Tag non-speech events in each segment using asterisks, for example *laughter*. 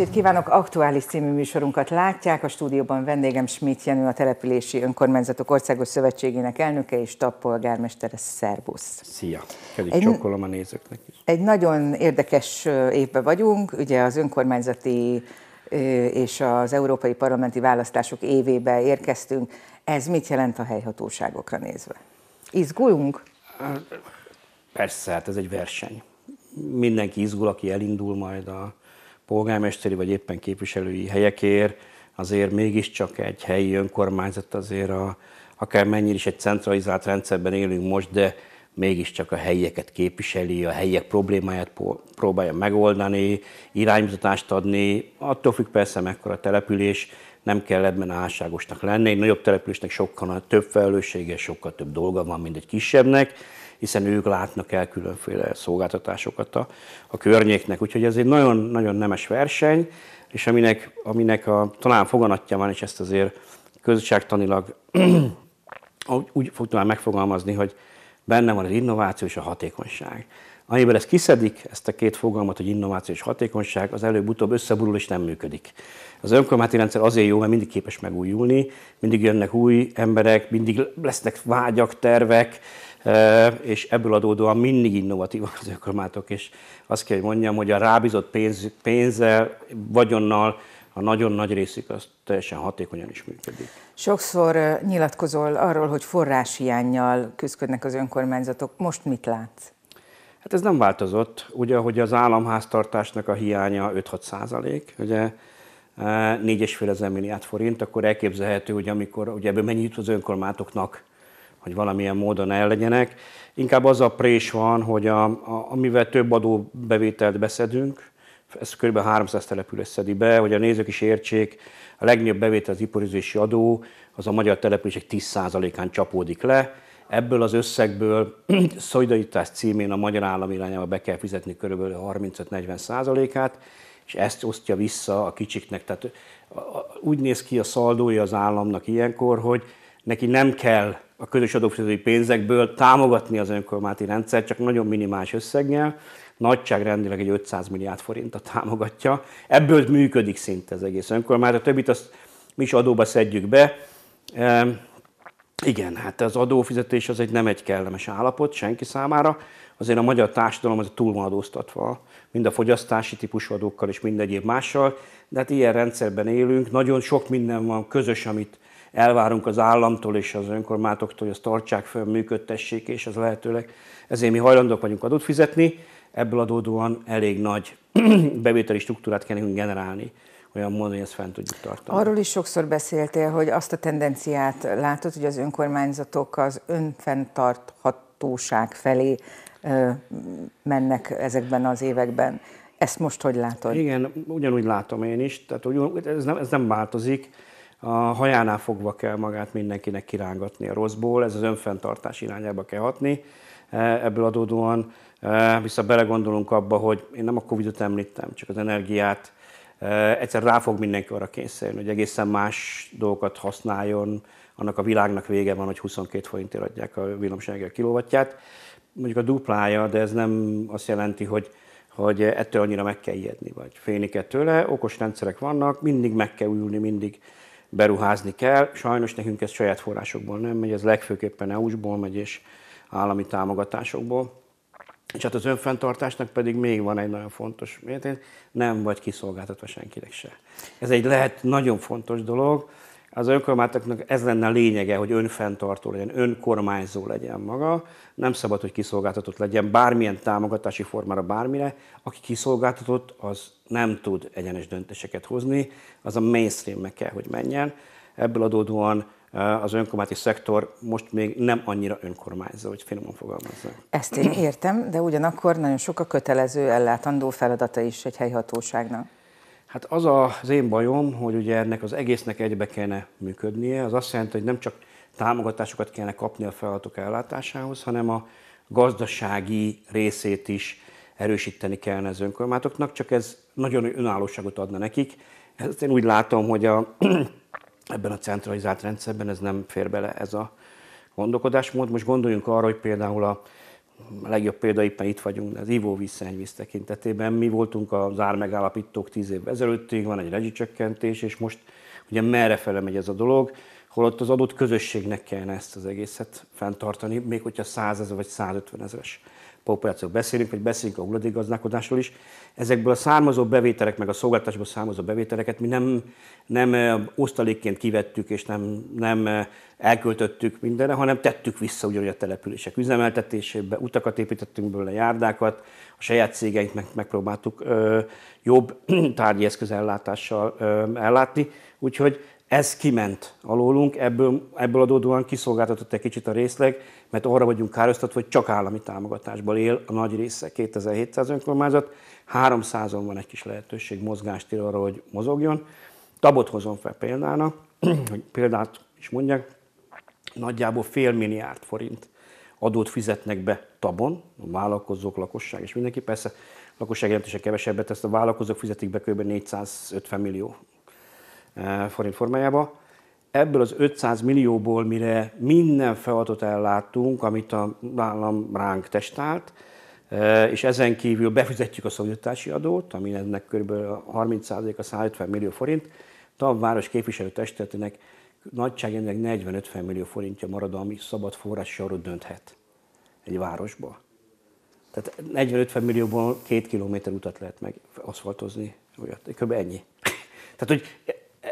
estét kívánok! Aktuális című műsorunkat látják. A stúdióban vendégem Schmidt Jenő, a Települési Önkormányzatok Országos Szövetségének elnöke és tappolgármestere. Szervusz! Szia! egy, csokkolom a nézőknek is. Egy nagyon érdekes évben vagyunk. Ugye az önkormányzati és az európai parlamenti választások évébe érkeztünk. Ez mit jelent a helyhatóságokra nézve? Izgulunk? Persze, hát ez egy verseny. Mindenki izgul, aki elindul majd a polgármesteri vagy éppen képviselői helyekért azért mégiscsak egy helyi önkormányzat azért a, akár mennyire is egy centralizált rendszerben élünk most, de mégiscsak a helyieket képviseli, a helyiek problémáját próbálja megoldani, iránymutatást adni, attól függ persze mekkora település, nem kell ebben álságosnak lenni. Egy nagyobb településnek sokkal több felelőssége, sokkal több dolga van, mint egy kisebbnek, hiszen ők látnak el különféle szolgáltatásokat a, a környéknek. Úgyhogy ez egy nagyon-nagyon nemes verseny, és aminek, aminek a, talán foganatja van, és ezt azért közösségtanilag *clears throat* úgy fogtam már megfogalmazni, hogy benne van az innováció és a hatékonyság. Amiben ezt kiszedik, ezt a két fogalmat, hogy innováció és hatékonyság, az előbb-utóbb összeborul és nem működik. Az önkormányzati rendszer azért jó, mert mindig képes megújulni, mindig jönnek új emberek, mindig lesznek vágyak, tervek, és ebből adódóan mindig innovatívak az önkormányzatok, és azt kell, hogy mondjam, hogy a rábízott pénz, pénzzel, vagyonnal a nagyon nagy részük az teljesen hatékonyan is működik. Sokszor nyilatkozol arról, hogy forráshiányjal küzdködnek az önkormányzatok. Most mit látsz? Hát ez nem változott, ugye, hogy az államháztartásnak a hiánya 5-6 százalék, ugye 4,5 ezer milliárd forint, akkor elképzelhető, hogy amikor ugye ebből mennyi jut az önkormányzatoknak, hogy valamilyen módon ellegyenek. Inkább az a prés van, hogy a, a, amivel több adóbevételt beszedünk, ez kb. 300 település szedi be, hogy a nézők is értsék, a legnagyobb bevétel az iparizési adó, az a magyar települések 10%-án csapódik le, ebből az összegből *clears throat* szolidaritás címén a magyar állam irányába be kell fizetni kb. 35-40 százalékát, és ezt osztja vissza a kicsiknek. Tehát úgy néz ki a szaldója az államnak ilyenkor, hogy neki nem kell a közös adófizetői pénzekből támogatni az önkormányzati rendszer, csak nagyon minimális összeggel, nagyságrendileg egy 500 milliárd forintot támogatja. Ebből működik szinte az egész önkormányzat, a többit azt mi is adóba szedjük be. E, igen, hát az adófizetés az egy nem egy kellemes állapot senki számára. Azért a magyar társadalom az túl van adóztatva, mind a fogyasztási típusú adókkal és mind egyéb mással, de hát ilyen rendszerben élünk, nagyon sok minden van közös, amit elvárunk az államtól és az önkormányzatoktól, hogy ezt tartsák föl, működtessék, és ez lehetőleg ezért mi hajlandók vagyunk adót fizetni, ebből adódóan elég nagy *clears throat* bevételi struktúrát kell nekünk generálni olyan módon, hogy ezt fent tudjuk tartani. Arról is sokszor beszéltél, hogy azt a tendenciát látod, hogy az önkormányzatok az önfenntarthatóság felé ö, mennek ezekben az években. Ezt most hogy látod? Igen, ugyanúgy látom én is, tehát ez nem, ez nem változik a hajánál fogva kell magát mindenkinek kirángatni a rosszból, ez az önfenntartás irányába kell hatni. E, ebből adódóan e, vissza belegondolunk abba, hogy én nem a Covid-ot említem, csak az energiát, e, egyszer rá fog mindenki arra kényszerülni, hogy egészen más dolgokat használjon, annak a világnak vége van, hogy 22 forintért adják a villamosenergia kilovatját. Mondjuk a duplája, de ez nem azt jelenti, hogy, hogy ettől annyira meg kell ijedni, vagy félni kell tőle. Okos rendszerek vannak, mindig meg kell újulni, mindig beruházni kell. Sajnos nekünk ez saját forrásokból nem megy, ez legfőképpen EU-sból megy és állami támogatásokból. És hát az önfenntartásnak pedig még van egy nagyon fontos mértén, nem vagy kiszolgáltatva senkinek se. Ez egy lehet nagyon fontos dolog, az önkormányzatoknak ez lenne a lényege, hogy önfenntartó legyen, önkormányzó legyen maga, nem szabad, hogy kiszolgáltatott legyen bármilyen támogatási formára, bármire. Aki kiszolgáltatott, az nem tud egyenes döntéseket hozni, az a mainstream, meg kell, hogy menjen. Ebből adódóan eh, az önkormányzati szektor most még nem annyira önkormányzó, hogy finoman fogalmazza. Ezt én értem, de ugyanakkor nagyon sok a kötelező ellátandó feladata is egy helyhatóságnak. Hát az az én bajom, hogy ugye ennek az egésznek egybe kellene működnie. Az azt jelenti, hogy nem csak támogatásokat kellene kapni a feladatok ellátásához, hanem a gazdasági részét is erősíteni kellene az önkormányzatoknak, csak ez nagyon önállóságot adna nekik. Ezt én úgy látom, hogy a, *clears throat* ebben a centralizált rendszerben ez nem fér bele ez a gondolkodásmód. Most gondoljunk arra, hogy például a a legjobb példa éppen itt vagyunk, de az ivóvíz szennyvíz tekintetében mi voltunk az ármegállapítók tíz év ezelőttig, van egy rezsicsökkentés, és most ugye merre fele megy ez a dolog holott az adott közösségnek kellene ezt az egészet fenntartani, még hogyha 100 ezer vagy 150 ezeres populációk beszélünk, vagy beszélünk a hulladékgazdálkodásról is, ezekből a származó bevételek, meg a szolgáltatásból származó bevételeket mi nem, nem eh, osztalékként kivettük, és nem, nem eh, elköltöttük mindenre, hanem tettük vissza ugyanúgy a települések üzemeltetésébe, utakat építettünk belőle, járdákat, a saját cégeinknek meg, megpróbáltuk ö, jobb *clears throat* tárgyi eszközellátással ö, ellátni, úgyhogy ez kiment alólunk, ebből, ebből adódóan kiszolgáltatott egy kicsit a részleg, mert arra vagyunk károsztatva, hogy csak állami támogatásból él a nagy része, 2700 önkormányzat, 300-on van egy kis lehetőség, mozgástér arra, hogy mozogjon. Tabot hozom fel példána, *clears throat* hogy példát is mondják, nagyjából fél milliárd forint adót fizetnek be tabon, a vállalkozók, lakosság és mindenki. Persze lakosság jelentősen kevesebbet, ezt a vállalkozók fizetik be kb. 450 millió Eh, forint formájába. Ebből az 500 millióból, mire minden feladatot elláttunk, amit a állam ránk testált, eh, és ezen kívül befizetjük a szolidaritási adót, ami ennek kb. 30%-a 150 millió forint, képviselő testületének nagyságrendileg 40-50 millió forintja marad, ami szabad sorot dönthet egy városba. Tehát 40-50 millióból két kilométer utat lehet meg aszfaltozni, kb. ennyi. *laughs* Tehát, hogy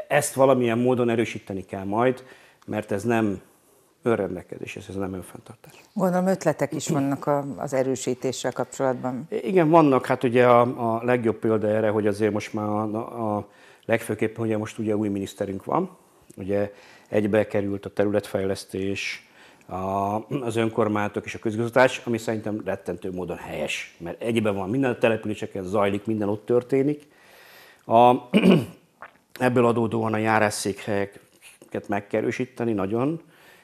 ezt valamilyen módon erősíteni kell majd, mert ez nem önrendelkezés, ez, nem önfenntartás. Gondolom ötletek is vannak a, az erősítéssel kapcsolatban. Igen, vannak. Hát ugye a, a legjobb példa erre, hogy azért most már a, a legfőképp, hogy most ugye új miniszterünk van, ugye egybe került a területfejlesztés, a, az önkormányzatok és a közgazdatás, ami szerintem rettentő módon helyes, mert egybe van minden a településeken, zajlik, minden ott történik. A, Ebből adódóan a járásszékhelyeket meg kell erősíteni nagyon,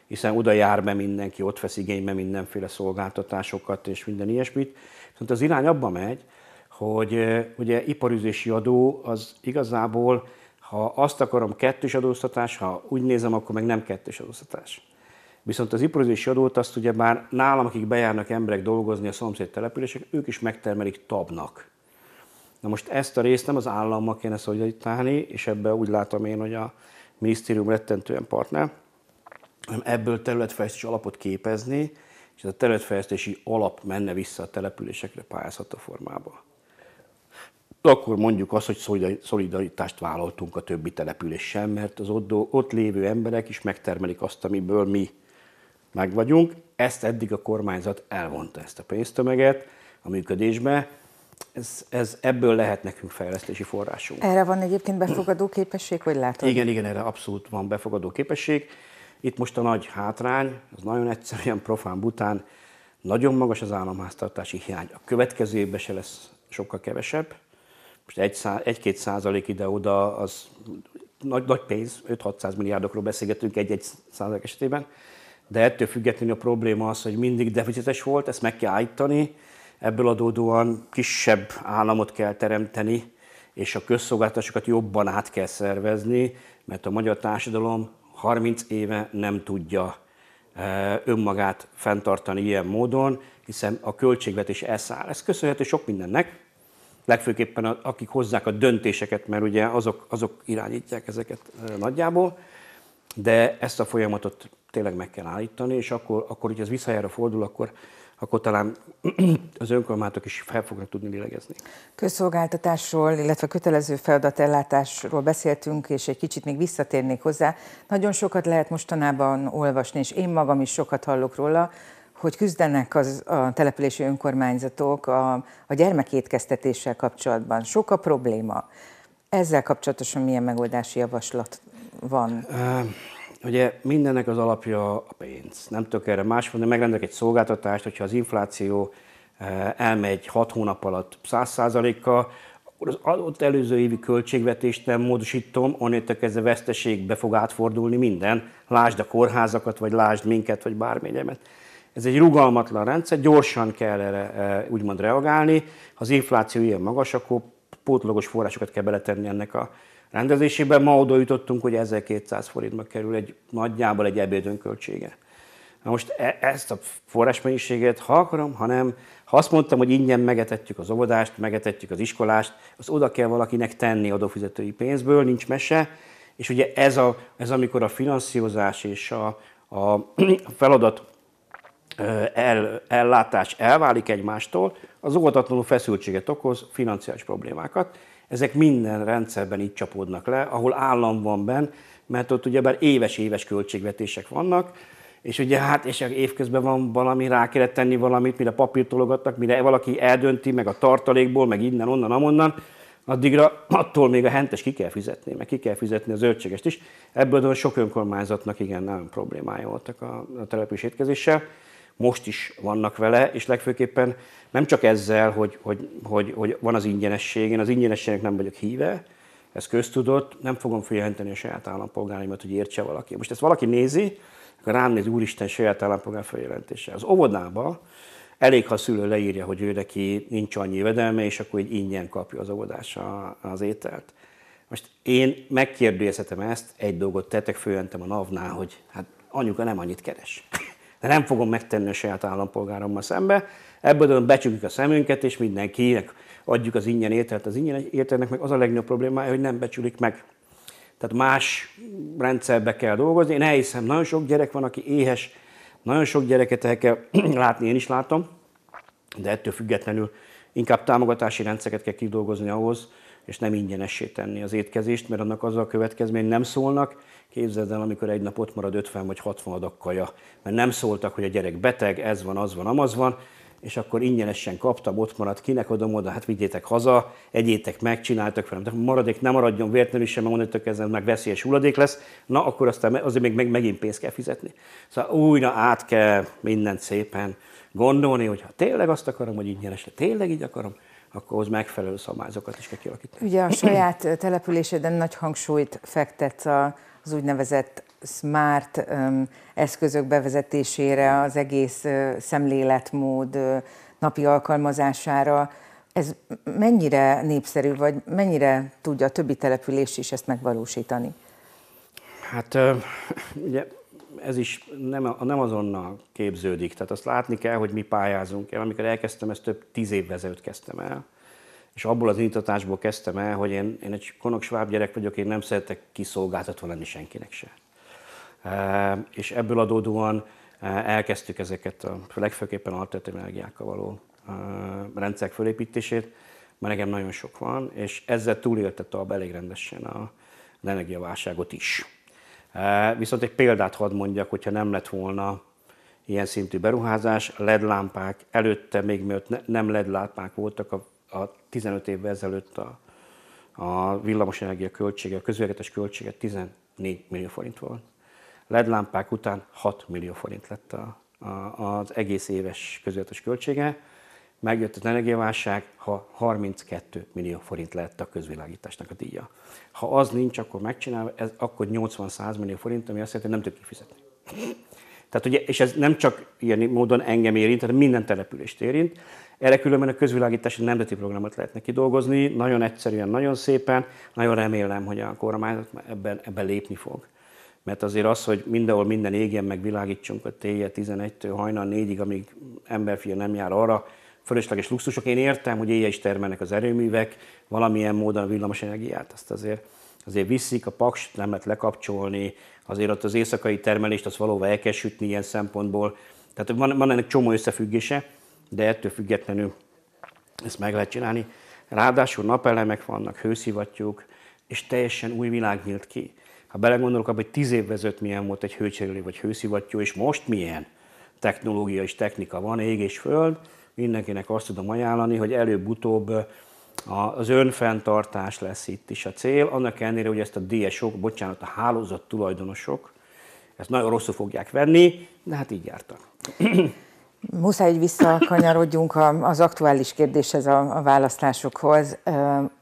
hiszen oda jár be mindenki, ott vesz igénybe mindenféle szolgáltatásokat és minden ilyesmit. Viszont az irány abba megy, hogy ugye iparüzési adó az igazából, ha azt akarom kettős adóztatás, ha úgy nézem, akkor meg nem kettős adóztatás. Viszont az iparüzési adót azt ugye már nálam, akik bejárnak emberek dolgozni a szomszéd települések, ők is megtermelik tabnak. Na most ezt a részt nem az állammal kéne szolidaritálni, és ebbe úgy látom én, hogy a minisztérium rettentően partner, hanem ebből területfejlesztési alapot képezni, és ez a területfejlesztési alap menne vissza a településekre pályázható formába. Akkor mondjuk azt, hogy szolidaritást vállaltunk a többi településsel, mert az ott, ott lévő emberek is megtermelik azt, amiből mi meg vagyunk. Ezt eddig a kormányzat elvonta ezt a pénztömeget a működésbe, ez, ez, ebből lehet nekünk fejlesztési forrásunk. Erre van egyébként befogadó képesség, hogy látod? Igen, igen, erre abszolút van befogadó képesség. Itt most a nagy hátrány, az nagyon egyszerűen profán bután, nagyon magas az államháztartási hiány. A következő évben se lesz sokkal kevesebb. Most egy-két százalék ide-oda, az nagy, nagy pénz, 5-600 milliárdokról beszélgetünk egy-egy százalék esetében, de ettől függetlenül a probléma az, hogy mindig deficites volt, ezt meg kell állítani, Ebből adódóan kisebb államot kell teremteni, és a közszolgáltatásokat jobban át kell szervezni, mert a magyar társadalom 30 éve nem tudja e, önmagát fenntartani ilyen módon, hiszen a költségvetés elszáll. Ez köszönhető sok mindennek, legfőképpen akik hozzák a döntéseket, mert ugye azok, azok irányítják ezeket e, nagyjából, de ezt a folyamatot tényleg meg kell állítani, és akkor, akkor hogy ez visszajára fordul, akkor akkor talán *clears throat* az önkormányzatok is fel fognak tudni lélegezni. Közszolgáltatásról, illetve kötelező feladatellátásról beszéltünk, és egy kicsit még visszatérnék hozzá. Nagyon sokat lehet mostanában olvasni, és én magam is sokat hallok róla, hogy küzdenek az, a települési önkormányzatok a, a gyermekétkeztetéssel kapcsolatban. Sok a probléma. Ezzel kapcsolatosan milyen megoldási javaslat van? Uh Ugye mindennek az alapja a pénz. Nem tudok erre más mondani, megrendelek egy szolgáltatást, hogyha az infláció eh, elmegy 6 hónap alatt 100%-kal, akkor az adott előző évi költségvetést nem módosítom, onnétől kezdve veszteségbe fog átfordulni minden. Lásd a kórházakat, vagy lásd minket, vagy bármilyenet. Ez egy rugalmatlan rendszer, gyorsan kell erre eh, úgymond reagálni. Ha az infláció ilyen magas, akkor pótlogos forrásokat kell beletenni ennek a rendezésében. Ma oda jutottunk, hogy 1200 forintba kerül egy nagyjából egy ebédön költsége. Na most e- ezt a forrásmennyiséget, ha akarom, ha nem, ha azt mondtam, hogy ingyen megetetjük az óvodást, megetetjük az iskolást, az oda kell valakinek tenni adófizetői pénzből, nincs mese, és ugye ez, a, ez amikor a finanszírozás és a, a *clears throat* feladat el, ellátás elválik egymástól, az óvatatlanul feszültséget okoz, financiális problémákat ezek minden rendszerben így csapódnak le, ahol állam van benn, mert ott ugyebár éves-éves költségvetések vannak, és ugye hát, és évközben van valami, rá kellett tenni valamit, mire papírt tologatnak, mire valaki eldönti, meg a tartalékból, meg innen, onnan, amonnan, addigra attól még a hentes ki kell fizetni, meg ki kell fizetni az zöldségest is. Ebből sok önkormányzatnak igen, nagyon problémája voltak a, a település étkezéssel most is vannak vele, és legfőképpen nem csak ezzel, hogy, hogy, hogy, hogy van az ingyenesség, én az ingyenességnek nem vagyok híve, ez köztudott, nem fogom feljelenteni a saját állampolgáraimat, hogy értse valaki. Most ezt valaki nézi, akkor rám néz, úristen, saját állampolgár feljelentése. Az óvodába elég, ha a szülő leírja, hogy ő neki nincs annyi jövedelme, és akkor így ingyen kapja az óvodása az ételt. Most én megkérdőjezhetem ezt, egy dolgot tettek, följelentem a NAV-nál, hogy hát anyuka nem annyit keres de nem fogom megtenni a saját állampolgárommal szembe. Ebből becsukjuk a szemünket, és mindenkinek adjuk az ingyen ételt. Az ingyen ételnek meg az a legnagyobb problémája, hogy nem becsülik meg. Tehát más rendszerbe kell dolgozni. Én elhiszem, nagyon sok gyerek van, aki éhes, nagyon sok gyereket el kell *clears throat* látni, én is látom, de ettől függetlenül inkább támogatási rendszereket kell kidolgozni ahhoz, és nem ingyenessé tenni az étkezést, mert annak az a következmény nem szólnak. Képzeld el, amikor egy nap ott marad 50 vagy 60 adag kaja, mert nem szóltak, hogy a gyerek beteg, ez van, az van, amaz van, és akkor ingyenesen kaptam, ott maradt, kinek adom oda, hát vigyétek haza, egyétek meg, csináltak velem. De maradék nem maradjon véletlenül sem, mert onnantól kezdve meg veszélyes hulladék lesz, na akkor aztán azért még meg, megint pénzt kell fizetni. Szóval újra át kell mindent szépen gondolni, hogy ha tényleg azt akarom, hogy ingyenes, tényleg így akarom, akkor az megfelelő szabályzokat is kell kialakítani. Ugye a saját településeden nagy hangsúlyt fektetsz az úgynevezett smart eszközök bevezetésére, az egész szemléletmód napi alkalmazására. Ez mennyire népszerű, vagy mennyire tudja a többi település is ezt megvalósítani? Hát *laughs* ugye ez is nem, nem azonnal képződik. Tehát azt látni kell, hogy mi pályázunk el. Amikor elkezdtem, ezt több tíz évvel ezelőtt kezdtem el. És abból az indítatásból kezdtem el, hogy én, én egy konok sváb gyerek vagyok, én nem szeretek kiszolgáltatva lenni senkinek se. E, és ebből adódóan e, elkezdtük ezeket a legfőképpen alternatív energiákkal való e, rendszerek fölépítését, mert nekem nagyon sok van, és ezzel túléltette a elég rendesen a, energiaválságot is. Eh, viszont egy példát hadd mondjak, hogyha nem lett volna ilyen szintű beruházás, LED lámpák előtte, még mielőtt nem LED lámpák voltak a, a 15 évvel ezelőtt a, a villamosenergia költsége, a közvéletes költsége 14 millió forint volt. LED lámpák után 6 millió forint lett a, a, az egész éves közületes költsége megjött az energiaválság, ha 32 millió forint lett a közvilágításnak a díja. Ha az nincs, akkor megcsinálva, ez akkor 80-100 millió forint, ami azt jelenti, hogy nem tudjuk kifizetni. Tehát ugye, és ez nem csak ilyen módon engem érint, hanem minden települést érint. Erre különben a közvilágítási nemzeti programot lehetne kidolgozni, nagyon egyszerűen, nagyon szépen. Nagyon remélem, hogy a kormányzat ebben, ebben lépni fog. Mert azért az, hogy mindenhol minden égen megvilágítsunk a téje 11-től hajnal 4-ig, amíg emberfia nem jár arra, fölösleges luxusok. Én értem, hogy éjjel is termelnek az erőművek, valamilyen módon a villamos energiát, azt azért, azért viszik, a paks nem lehet lekapcsolni, azért ott az éjszakai termelést azt valóban el kell sütni ilyen szempontból. Tehát van, van ennek csomó összefüggése, de ettől függetlenül ezt meg lehet csinálni. Ráadásul napelemek vannak, hőszivattyúk, és teljesen új világ nyílt ki. Ha belegondolok abba, hogy tíz év vezet milyen volt egy hőcserélő vagy hőszivattyú, és most milyen technológia és technika van, ég és föld, mindenkinek azt tudom ajánlani, hogy előbb-utóbb az önfenntartás lesz itt is a cél, annak ellenére, hogy ezt a DSO-k, bocsánat, a hálózat tulajdonosok, ezt nagyon rosszul fogják venni, de hát így jártak. *clears throat* Muszáj, hogy visszakanyarodjunk az aktuális kérdéshez, a választásokhoz.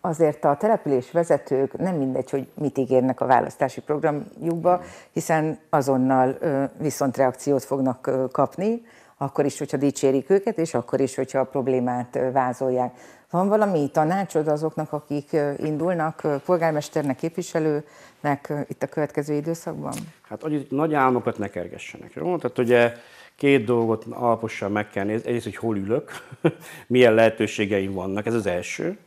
Azért a település vezetők nem mindegy, hogy mit ígérnek a választási programjukba, hiszen azonnal viszont reakciót fognak kapni akkor is, hogyha dicsérik őket, és akkor is, hogyha a problémát vázolják. Van valami tanácsod azoknak, akik indulnak polgármesternek, képviselőnek itt a következő időszakban? Hát annyit, nagy álmokat ne kergessenek. Jó? Tehát ugye két dolgot alaposan meg kell nézni. Egyrészt, hogy hol ülök, *laughs* milyen lehetőségeim vannak, ez az első.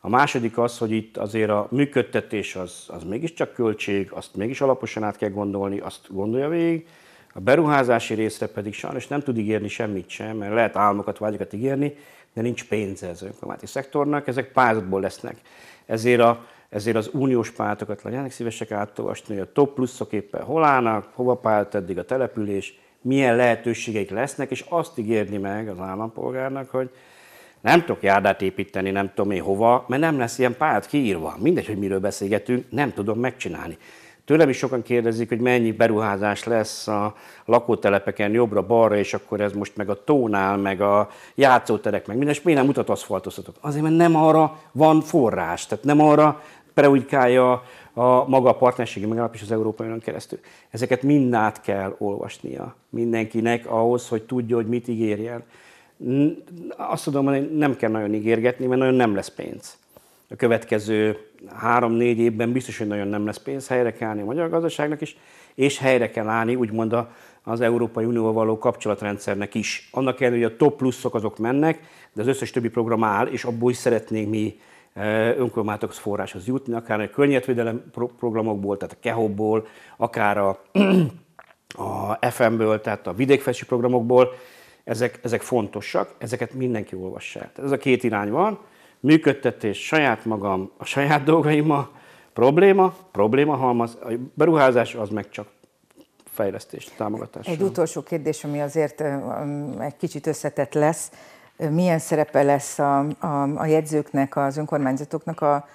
A második az, hogy itt azért a működtetés az, az mégiscsak költség, azt mégis alaposan át kell gondolni, azt gondolja végig. A beruházási részre pedig sajnos nem tud ígérni semmit sem, mert lehet álmokat, vágyakat ígérni, de nincs pénze az önkormányzati szektornak, ezek pályázatból lesznek. Ezért, a, ezért az uniós pártokat legyenek szívesek átolvasni, hogy a top pluszok éppen hol állnak, hova pályált eddig a település, milyen lehetőségeik lesznek, és azt ígérni meg az állampolgárnak, hogy nem tudok járdát építeni, nem tudom én hova, mert nem lesz ilyen pályát kiírva. Mindegy, hogy miről beszélgetünk, nem tudom megcsinálni. Tőlem is sokan kérdezik, hogy mennyi beruházás lesz a lakótelepeken jobbra-balra, és akkor ez most meg a tónál, meg a játszóterek, meg minden, és miért nem mutat aszfaltoztatok? Azért, mert nem arra van forrás, tehát nem arra preújkálja a maga a partnerségi megállapodás az Európai Unión keresztül. Ezeket mind át kell olvasnia mindenkinek ahhoz, hogy tudja, hogy mit ígérjen. Azt tudom, hogy nem kell nagyon ígérgetni, mert nagyon nem lesz pénz. A következő három-négy évben biztos, hogy nagyon nem lesz pénz, helyre kell állni a magyar gazdaságnak is, és helyre kell állni úgymond a, az Európai Unióval való kapcsolatrendszernek is. Annak ellenére, hogy a top pluszok azok mennek, de az összes többi program áll, és abból is szeretnénk mi e, önkormányzatokhoz forráshoz jutni, akár a környezetvédelem programokból, tehát a KEHO-ból, akár a, *clears throat* a FM-ből, tehát a vidékfejlesztési programokból, ezek, ezek fontosak, ezeket mindenki olvassa. Tehát ez a két irány van, működtetés, saját magam, a saját a probléma, probléma halmaz, a beruházás az meg csak fejlesztés, támogatás. Egy utolsó kérdés, ami azért egy kicsit összetett lesz. Milyen szerepe lesz a, a, a jegyzőknek, az önkormányzatoknak a,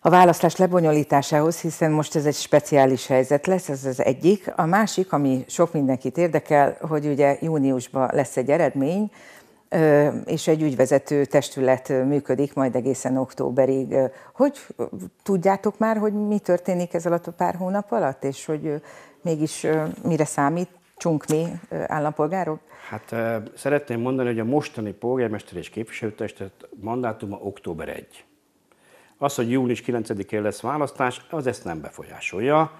a választás lebonyolításához, hiszen most ez egy speciális helyzet lesz, ez az egyik. A másik, ami sok mindenkit érdekel, hogy ugye júniusban lesz egy eredmény, és egy ügyvezető testület működik majd egészen októberig. Hogy tudjátok már, hogy mi történik ez alatt a pár hónap alatt, és hogy mégis mire számít, Csunk mi állampolgárok? Hát szeretném mondani, hogy a mostani polgármester és képviselőtestet mandátuma október 1. Az, hogy július 9-én lesz választás, az ezt nem befolyásolja.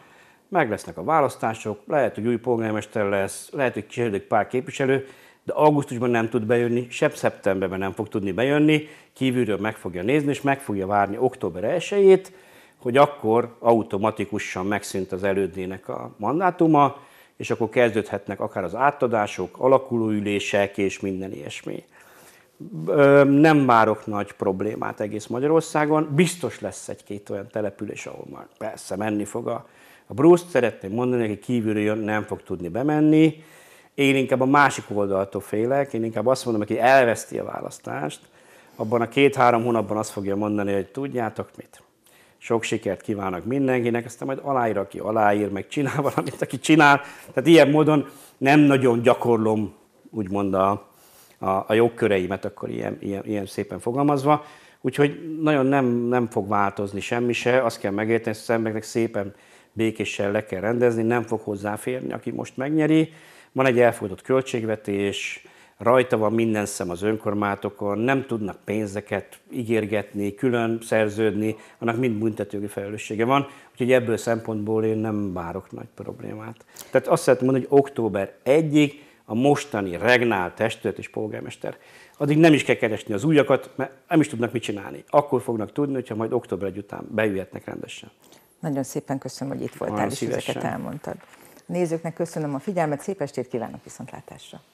Meg lesznek a választások, lehet, hogy új polgármester lesz, lehet, hogy kijelölik pár képviselő, de augusztusban nem tud bejönni, sem szeptemberben nem fog tudni bejönni, kívülről meg fogja nézni, és meg fogja várni október 1 hogy akkor automatikusan megszűnt az elődnének a mandátuma, és akkor kezdődhetnek akár az átadások, alakulóülések és minden ilyesmi. Nem várok nagy problémát egész Magyarországon. Biztos lesz egy-két olyan település, ahol már persze menni fog a, a Bruce. Szeretném mondani, hogy kívülről jön, nem fog tudni bemenni én inkább a másik oldaltól félek, én inkább azt mondom, aki elveszti a választást, abban a két-három hónapban azt fogja mondani, hogy tudjátok mit. Sok sikert kívánok mindenkinek, aztán majd aláír, aki aláír, meg csinál *laughs* valamit, aki csinál. Tehát ilyen módon nem nagyon gyakorlom, úgymond a, a, a jogköreimet, akkor ilyen, ilyen, ilyen szépen fogalmazva. Úgyhogy nagyon nem, nem fog változni semmi se, azt kell megérteni, hogy szépen békéssel le kell rendezni, nem fog hozzáférni, aki most megnyeri, van egy elfogadott költségvetés, rajta van minden szem az önkormátokon, nem tudnak pénzeket ígérgetni, külön szerződni, annak mind büntetőgi felelőssége van, úgyhogy ebből szempontból én nem várok nagy problémát. Tehát azt szeretném mondani, hogy október 1 a mostani regnál testület és polgármester. Addig nem is kell keresni az újakat, mert nem is tudnak mit csinálni. Akkor fognak tudni, hogyha majd október egy után beülhetnek rendesen. Nagyon szépen köszönöm, hogy itt voltál, és ezeket elmondtad nézőknek köszönöm a figyelmet, szép estét kívánok viszontlátásra!